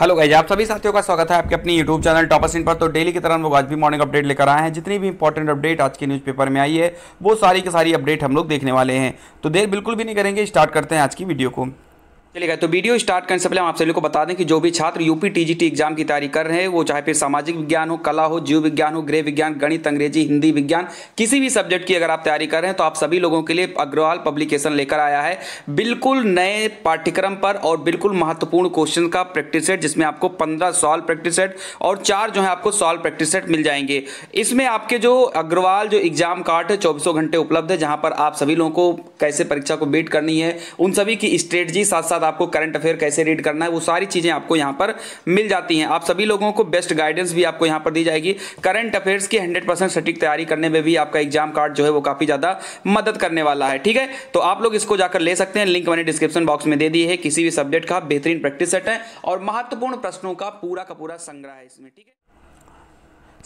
hello guys आप सभी साथियों का स्वागत है आपके अपनी यूट्यूब चैनल टॉपस इन पर तो डेली की तरह हम लोग आज भी मॉर्निंग अपडेट लेकर आए हैं जितनी भी इंपॉर्टेंट अपडेट आज के न्यूज़पेपर में आई है वो सारी की सारी अपडेट हम लोग देखने वाले हैं तो देर बिल्कुल भी नहीं करेंगे स्टार्ट करते हैं आज की वीडियो को चलिएगा तो वीडियो स्टार्ट करने से पहले हम आप सभी को बता दें कि जो भी छात्र यूपी टीजीटी एग्जाम की तैयारी कर रहे हैं वो चाहे फिर सामाजिक विज्ञान हो कला हो जीव विज्ञान हो गृह विज्ञान गणित अंग्रेजी हिंदी विज्ञान किसी भी सब्जेक्ट की अगर आप तैयारी कर रहे हैं तो आप सभी लोगों के लिए अग्रवाल पब्लिकेशन लेकर आया है बिल्कुल नए पाठ्यक्रम पर और बिल्कुल महत्वपूर्ण क्वेश्चन का प्रैक्टिस सेट जिसमें आपको पंद्रह सॉल्व प्रैक्टिस सेट और चार जो है आपको सॉल्व प्रैक्टिस सेट मिल जाएंगे इसमें आपके जो अग्रवाल जो एग्जाम कार्ड है चौबीसों घंटे उपलब्ध है जहाँ पर आप सभी लोगों को कैसे परीक्षा को बीट करनी है उन सभी की स्ट्रेटजी साथ साथ बाद आपको करंट अफेयर कैसे रीड करना है वो सारी चीज़ें आपको यहां पर मिल जाती हैं आप सभी लोगों को बेस्ट गाइडेंस भी आपको यहां पर दी जाएगी करंट अफेयर्स की हंड्रेड सटीक तैयारी करने में भी आपका एग्जाम कार्ड जो है वो काफ़ी ज़्यादा मदद करने वाला है ठीक है तो आप लोग इसको जाकर ले सकते हैं लिंक मैंने डिस्क्रिप्शन बॉक्स में दे दी है किसी भी सब्जेक्ट का बेहतरीन प्रैक्टिस सेट है और महत्वपूर्ण प्रश्नों का पूरा का पूरा संग्रह है इसमें ठीक है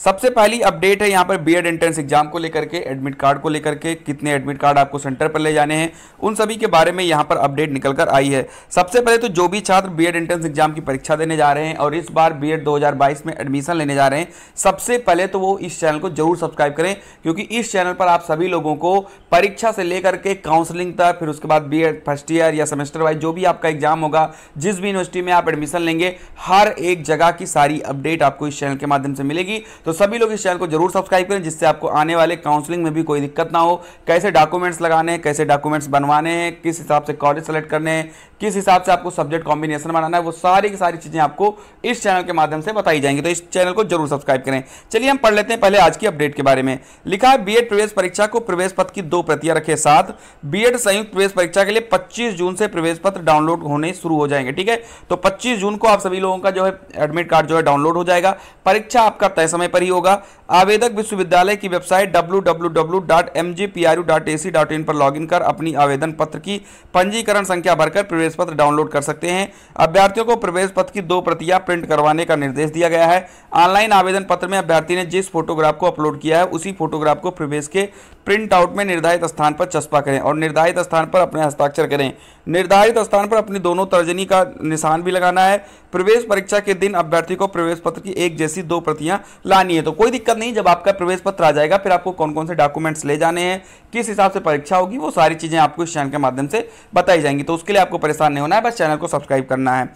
सबसे पहली अपडेट है यहाँ पर बीएड एंट्रेंस एग्जाम को लेकर के एडमिट कार्ड को लेकर के कितने एडमिट कार्ड आपको सेंटर पर ले जाने हैं उन सभी के बारे में यहाँ पर अपडेट निकल कर आई है सबसे पहले तो जो भी छात्र बीएड एंट्रेंस एग्जाम की परीक्षा देने जा रहे हैं और इस बार बीएड 2022 में एडमिशन लेने जा रहे हैं सबसे पहले तो वो इस चैनल को जरूर सब्सक्राइब करें क्योंकि इस चैनल पर आप सभी लोगों को परीक्षा से लेकर के काउंसलिंग तक फिर उसके बाद बी फर्स्ट ईयर या सेमेस्टर वाइज जो भी आपका एग्जाम होगा जिस भी यूनिवर्सिटी में आप एडमिशन लेंगे हर एक जगह की सारी अपडेट आपको इस चैनल के माध्यम से मिलेगी तो सभी लोग इस चैनल को जरूर सब्सक्राइब करें जिससे आपको आने वाले काउंसलिंग में भी कोई दिक्कत ना हो कैसे डॉक्यूमेंट्स लगाने हैं कैसे डॉक्यूमेंट्स बनवाने हैं किस हिसाब से कॉलेज सेलेक्ट करने हैं किस हिसाब से आपको सब्जेक्ट कॉम्बिनेशन बनाना है वो सारी की सारी चीज़ें आपको इस चैनल के माध्यम से बताई जाएंगी तो इस चैनल को जरूर सब्सक्राइब करें चलिए हम पढ़ लेते हैं पहले आज की अपडेट के बारे में लिखा है बीएड प्रवेश परीक्षा को प्रवेश पत्र की दो प्रतियां रखे साथ बीएड संयुक्त प्रवेश परीक्षा के लिए 25 जून से प्रवेश पत्र डाउनलोड होने शुरू हो जाएंगे ठीक है तो पच्चीस जून को आप सभी लोगों का जो है एडमिट कार्ड जो है डाउनलोड हो जाएगा परीक्षा आपका तय समय पर ही होगा आवेदक विश्वविद्यालय की वेबसाइट www.mgpru.ac.in पर लॉगिन कर अपनी आवेदन पत्र की पंजीकरण संख्या भरकर प्रवेश पत्र डाउनलोड कर सकते हैं अभ्यर्थियों को प्रवेश पत्र की दो प्रतियां प्रिंट करवाने का निर्देश दिया गया है ऑनलाइन आवेदन पत्र में अभ्यर्थी ने जिस फोटोग्राफ को अपलोड किया है उसी फोटोग्राफ को प्रवेश के प्रिंट आउट में निर्धारित स्थान पर चस्पा करें और निर्धारित स्थान पर अपने हस्ताक्षर करें निर्धारित स्थान पर अपनी दोनों तर्जनी का निशान भी लगाना है प्रवेश परीक्षा के दिन अभ्यर्थी को प्रवेश पत्र की एक जैसी दो प्रतियां लानी है तो कोई दिक्कत नहीं जब आपका प्रवेश पत्र आ जाएगा फिर आपको कौन कौन से डॉक्यूमेंट्स ले जाने हैं किस हिसाब से परीक्षा होगी वो सारी चीज़ें आपको इस चैनल के माध्यम से बताई जाएंगी तो उसके लिए आपको परेशान नहीं होना है बस चैनल को सब्सक्राइब करना है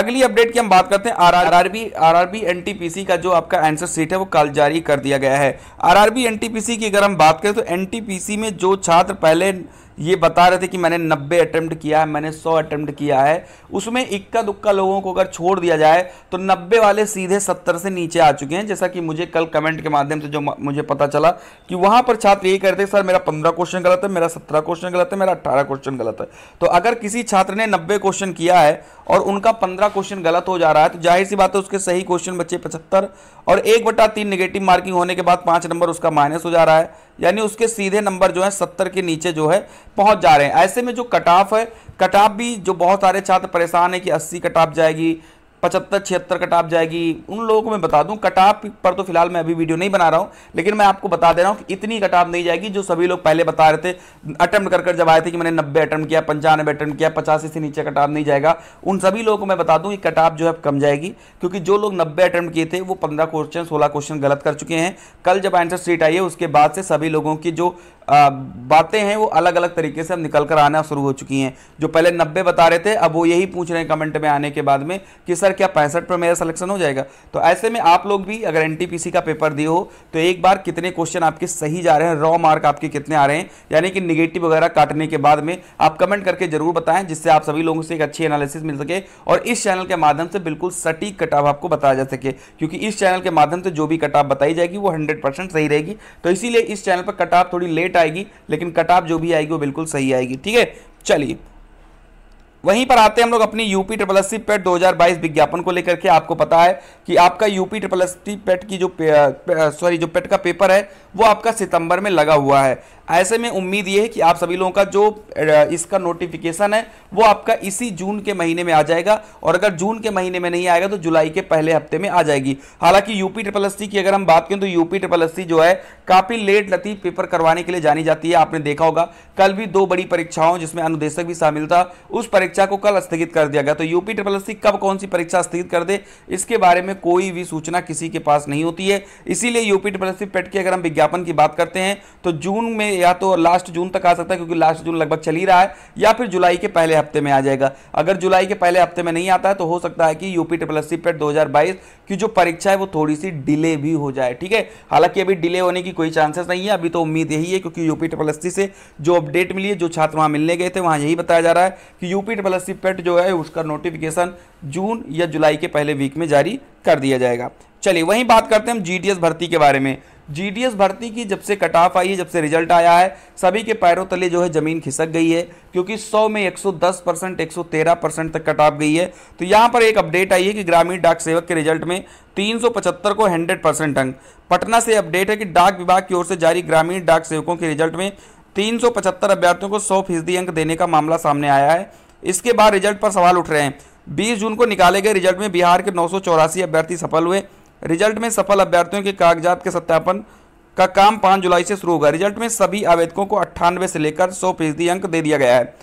अगली अपडेट की हम बात करते हैं आरआरबी आरआरबी एनटीपीसी का जो आपका आंसर सीट है वो कल जारी कर दिया गया है आरआरबी एनटीपीसी की अगर हम बात करें तो एनटीपीसी में जो छात्र पहले ये बता रहे थे कि मैंने 90 अटैम्प्ट किया है मैंने 100 अटैम्प्ट किया है उसमें इक्का दुक्का लोगों को अगर छोड़ दिया जाए तो 90 वाले सीधे 70 से नीचे आ चुके हैं जैसा कि मुझे कल कमेंट के माध्यम से जो मुझे पता चला कि वहाँ पर छात्र यही कहते सर मेरा पंद्रह क्वेश्चन गलत है मेरा सत्रह क्वेश्चन गलत है मेरा अट्ठारह क्वेश्चन गलत है तो अगर किसी छात्र ने नब्बे क्वेश्चन किया है और उनका पंद्रह क्वेश्चन गलत हो जा रहा है तो जाहिर सी बात है उसके सही क्वेश्चन बच्चे पचहत्तर और एक बटा तीन निगेटिव मार्किंग होने के बाद पाँच नंबर उसका माइनस हो जा रहा है यानी उसके सीधे नंबर जो है सत्तर के नीचे जो है पहुंच जा रहे हैं ऐसे में जो कटाफ है कटाफ भी जो बहुत सारे छात्र परेशान है कि अस्सी कटाफ जाएगी पचहत्तर छिहत्तर कटाप जाएगी उन लोगों को मैं बता दूं कटाप पर तो फिलहाल मैं अभी वीडियो नहीं बना रहा हूं लेकिन मैं आपको बता दे रहा हूं कि इतनी कटाप नहीं जाएगी जो सभी लोग पहले बता रहे थे अटैम्प्ट कर कर जब आए थे कि मैंने नब्बे अटैम्प्ट किया पंचानवे अटैम्प्ट किया पचासी से नीचे कटाप नहीं जाएगा उन सभी लोगों को मैं बता दूँ कि कटाप जो है कम जाएगी क्योंकि जो लोग नब्बे अटैम्प्ट किए थे वो पंद्रह क्वेश्चन सोलह क्वेश्चन गलत कर चुके हैं कल जब आंसर सीट आई है उसके बाद से सभी लोगों की जो बातें हैं वो अलग अलग तरीके से अब निकल कर आना शुरू हो चुकी हैं जो पहले नब्बे बता रहे थे अब वो यही पूछ रहे हैं कमेंट में आने के बाद में कि सर क्या पैंसठ पर मेरा सिलेक्शन हो जाएगा तो ऐसे में आप लोग भी अगर एनटीपीसी का पेपर दिए हो तो एक बार कितने क्वेश्चन आपके सही जा रहे हैं रॉ मार्क आपके कितने आ रहे हैं यानी कि निगेटिव वगैरह काटने के बाद में आप कमेंट करके जरूर बताएं जिससे आप सभी लोगों से एक अच्छी एनालिसिस मिल सके और इस चैनल के माध्यम से बिल्कुल सटीक कटाव आपको बताया जा सके क्योंकि इस चैनल के माध्यम से जो भी कटाव बताई जाएगी वो हंड्रेड सही रहेगी तो इसीलिए इस चैनल पर कटाव थोड़ी लेट आएगी लेकिन कटाव जो भी आएगी वो बिल्कुल सही आएगी ठीक है चलिए वहीं पर आते हैं हम लोग अपनी UP triple S C PET दो विज्ञापन को लेकर के आपको पता है कि आपका UP triple S C PET की जो सॉरी जो पेट का पेपर है वो आपका सितंबर में लगा हुआ है ऐसे में उम्मीद ये है कि आप सभी लोगों का जो इसका नोटिफिकेशन है वो आपका इसी जून के महीने में आ जाएगा और अगर जून के महीने में नहीं आएगा तो जुलाई के पहले हफ्ते में आ जाएगी हालांकि यूपी ट्रिपल एस की अगर हम बात करें तो यूपी ट्रिपल एस जो है काफ़ी लेट लतीफ पेपर करवाने के लिए जानी जाती है आपने देखा होगा कल भी दो बड़ी परीक्षाओं जिसमें अनुदेशक भी शामिल था उस परीक्षा को कल स्थगित कर दिया गया तो यूपी ट्रिपल एस कब कौन सी परीक्षा स्थगित कर दे इसके बारे में कोई भी सूचना किसी के पास नहीं होती है इसीलिए यूपी ट्रिपल एस पेट की अगर हम विज्ञापन की बात करते हैं तो जून में या तो लास्ट जून तक आ सकता है क्योंकि लास्ट जून लगभग चल ही रहा है या फिर जुलाई के पहले हफ्ते में आ जाएगा अगर जुलाई के पहले हफ्ते में नहीं आता है तो हो सकता है कि UP triple S C PET दो की जो परीक्षा है वो थोड़ी सी डिले भी हो जाए ठीक है हालांकि अभी डिले होने की कोई चांसेस नहीं है अभी तो उम्मीद यही है क्योंकि यूपी ट्रिपल एस से जो अपडेट मिली है जो छात्र वहाँ मिलने गए थे वहाँ यही बताया जा रहा है कि यूपी ट्रिपल एस पेट जो है उसका नोटिफिकेशन जून या जुलाई के पहले वीक में जारी कर दिया जाएगा चलिए वहीं बात करते हैं हम जीडीएस भर्ती के बारे में जीडीएस भर्ती की जब से कट ऑफ आई है जब से रिजल्ट आया है सभी के पैरों तले जो है ज़मीन खिसक गई है क्योंकि 100 में 110 परसेंट एक परसेंट तक कट ऑफ गई है तो यहाँ पर एक अपडेट आई है कि ग्रामीण डाक सेवक के रिजल्ट में 375 को 100 परसेंट अंक पटना से अपडेट है कि डाक विभाग की ओर से जारी ग्रामीण डाक सेवकों के रिजल्ट में तीन अभ्यर्थियों को सौ फीसदी अंक देने का मामला सामने आया है इसके बाद रिजल्ट पर सवाल उठ रहे हैं बीस जून को निकाले गए रिजल्ट में बिहार के नौ अभ्यर्थी सफल हुए रिजल्ट में सफल अभ्यर्थियों के कागजात के सत्यापन का काम पाँच जुलाई से शुरू होगा रिजल्ट में सभी आवेदकों को अट्ठानवे से लेकर सौ फीसदी अंक दे दिया गया है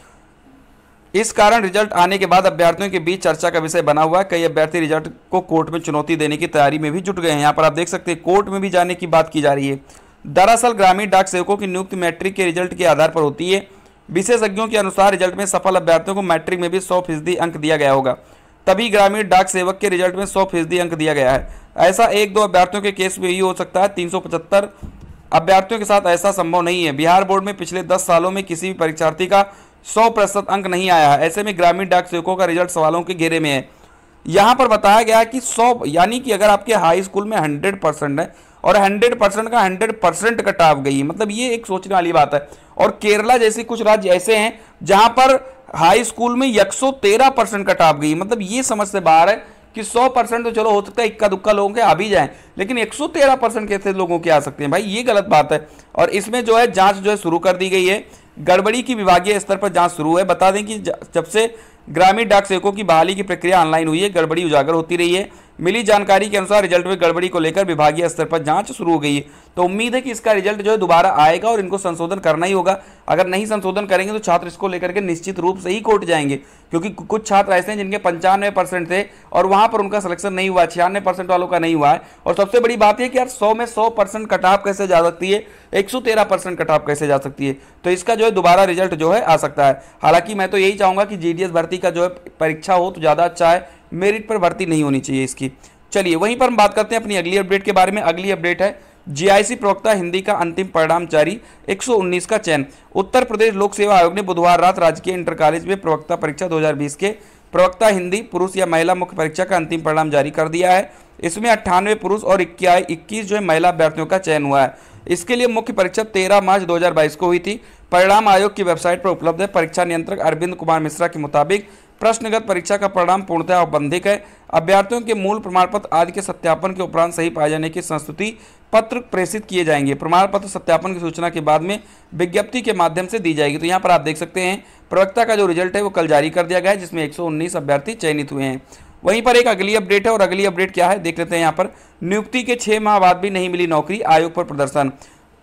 इस कारण रिजल्ट आने के बाद अभ्यर्थियों के बीच चर्चा का विषय बना हुआ है कई अभ्यर्थी रिजल्ट को कोर्ट में चुनौती देने की तैयारी में भी जुट गए हैं यहाँ पर आप देख सकते हैं कोर्ट में भी जाने की बात की जा रही है दरअसल ग्रामीण डाक सेवकों की नियुक्ति मैट्रिक के रिजल्ट के आधार पर होती है विशेषज्ञों के अनुसार रिजल्ट में सफल अभ्यर्थियों को मैट्रिक में भी सौ फीसदी अंक दिया गया होगा तभी ग्रामीण डाक सेवक के रिजल्ट में सौ फीसदी अंक दिया गया है ऐसा एक दो अभ्यर्थियों के केस में ही हो सकता है तीन अभ्यर्थियों के साथ ऐसा संभव नहीं है बिहार बोर्ड में पिछले दस सालों में किसी भी परीक्षार्थी का सौ प्रतिशत अंक नहीं आया है ऐसे में ग्रामीण डाक सेवकों का रिजल्ट सवालों के घेरे में है यहाँ पर बताया गया कि सौ यानी कि अगर आपके हाई स्कूल में हंड्रेड परसेंट है और हंड्रेड परसेंट का हंड्रेड परसेंट कटाव गई है मतलब ये एक सोचने वाली बात है और केरला जैसे कुछ राज्य ऐसे हैं जहाँ पर हाई स्कूल में तेरह परसेंट कट ऑफ गई मतलब ये समझ से बाहर है कि 100 परसेंट तो चलो हो सकता है इक्का दुक्का लोगों के आ भी जाए लेकिन 113 परसेंट कैसे लोगों के आ सकते हैं भाई ये गलत बात है और इसमें जो है जांच जो है शुरू कर दी गई है गड़बड़ी की विभागीय स्तर पर जांच शुरू है बता दें कि जब से ग्रामीण डाक सेवकों की बहाली की प्रक्रिया ऑनलाइन हुई है गड़बड़ी उजागर होती रही है मिली जानकारी के अनुसार रिजल्ट में गड़बड़ी को लेकर विभागीय स्तर पर जांच शुरू हो गई है तो उम्मीद है कि इसका रिजल्ट जो है दोबारा आएगा और इनको संशोधन करना ही होगा अगर नहीं संशोधन करेंगे तो छात्र इसको लेकर के निश्चित रूप से ही कोर्ट जाएंगे क्योंकि कुछ छात्र ऐसे हैं जिनके पंचानवे परसेंट थे और वहाँ पर उनका सिलेक्शन नहीं हुआ छियानवे परसेंट वालों का नहीं हुआ है और सबसे बड़ी बात यह कि यार सौ में सौ परसेंट कटाव कैसे जा सकती है एक सौ तेरह परसेंट कटाप कैसे जा सकती है तो इसका जो है दोबारा रिजल्ट जो है आ सकता है हालांकि मैं तो यही चाहूँगा कि जी डी एस भर्ती भर्ती का जो है परीक्षा हो तो ज़्यादा अच्छा है मेरिट पर भर्ती नहीं होनी चाहिए इसकी चलिए वहीं पर हम बात करते हैं अपनी अगली अपडेट के बारे में अगली अपडेट है जीआईसी प्रवक्ता हिंदी का अंतिम परिणाम जारी 119 का चयन उत्तर प्रदेश लोक सेवा आयोग ने बुधवार रात राजकीय इंटर कॉलेज में प्रवक्ता परीक्षा 2020 के प्रवक्ता हिंदी पुरुष या महिला मुख्य परीक्षा का अंतिम परिणाम जारी कर दिया है इसमें अट्ठानवे पुरुष और इक्कीस जो है महिला अभ्यर्थियों का चयन हुआ है इसके लिए मुख्य परीक्षा तेरह मार्च दो को हुई थी परिणाम आयोग की वेबसाइट पर उपलब्ध है परीक्षा नियंत्रक अरविंद कुमार मिश्रा के मुताबिक प्रश्नगत परीक्षा का परिणाम पूर्णतः औबंधिक है अभ्यर्थियों के मूल प्रमाण पत्र आदि के सत्यापन के उपरांत सही पाए जाने की संस्तुति पत्र प्रेषित किए जाएंगे प्रमाण पत्र सत्यापन की सूचना के बाद में विज्ञप्ति के माध्यम से दी जाएगी तो यहाँ पर आप देख सकते हैं प्रवक्ता का जो रिजल्ट है वो कल जारी कर दिया गया है जिसमें एक अभ्यर्थी चयनित हुए हैं वहीं पर एक अगली अपडेट है और अगली अपडेट क्या है देख लेते हैं यहाँ पर नियुक्ति के छह माह बाद भी नहीं मिली नौकरी आयोग पर प्रदर्शन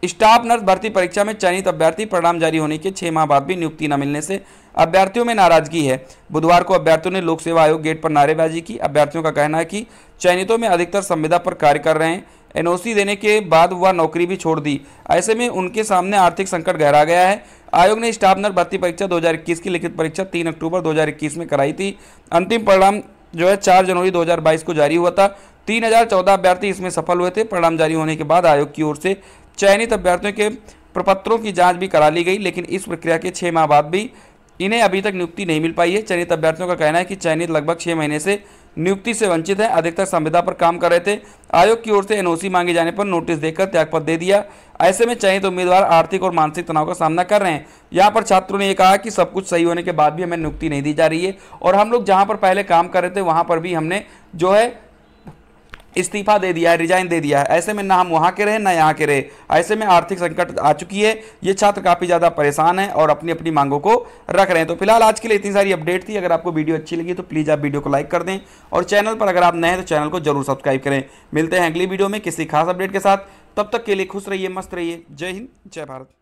स्टाफ नर्स भर्ती परीक्षा में चयनित अभ्यर्थी परिणाम जारी होने के छह माह बाद भी नियुक्ति न मिलने से अभ्यर्थियों में नाराजगी है बुधवार को अभ्यर्थियों ने लोक सेवा आयोग गेट पर नारेबाजी की अभ्यर्थियों का कहना है कि चयनितों में अधिकतर संविदा पर कार्य कर रहे हैं एनओसी देने के बाद वह नौकरी भी छोड़ दी ऐसे में उनके सामने आर्थिक संकट गहरा गया है आयोग ने स्टाफ नर भर्ती परीक्षा 2021 की लिखित परीक्षा 3 अक्टूबर 2021 में कराई थी अंतिम परिणाम जो है 4 जनवरी 2022 को जारी हुआ था 3014 अभ्यर्थी इसमें सफल हुए थे परिणाम जारी होने के बाद आयोग की ओर से चयनित अभ्यर्थियों के प्रपत्रों की जाँच भी करा ली गई लेकिन इस प्रक्रिया के छः माह बाद भी इन्हें अभी तक नियुक्ति नहीं मिल पाई है चयनित अभ्यर्थियों का कहना है कि चयनित लगभग छः महीने से नियुक्ति से वंचित हैं अधिकतर संविदा पर काम कर रहे थे आयोग की ओर से एनओसी मांगे जाने पर नोटिस देकर त्यागपत्र दे दिया ऐसे में चयनित उम्मीदवार आर्थिक और मानसिक तनाव का सामना कर रहे हैं यहाँ पर छात्रों ने यह कहा कि सब कुछ सही होने के बाद भी हमें नियुक्ति नहीं दी जा रही है और हम लोग जहाँ पर पहले काम कर रहे थे वहाँ पर भी हमने जो है इस्तीफा दे दिया है रिजाइन दे दिया है ऐसे में ना हम वहाँ के रहे ना यहाँ के रहे ऐसे में आर्थिक संकट आ चुकी है ये छात्र काफ़ी ज़्यादा परेशान है और अपनी अपनी मांगों को रख रहे हैं तो फिलहाल आज के लिए इतनी सारी अपडेट थी अगर आपको वीडियो अच्छी लगी तो प्लीज़ आप वीडियो को लाइक कर दें और चैनल पर अगर आप नए हैं तो चैनल को जरूर सब्सक्राइब करें मिलते हैं अगली वीडियो में किसी खास अपडेट के साथ तब तक के लिए खुश रहिए मस्त रहिए जय हिंद जय भारत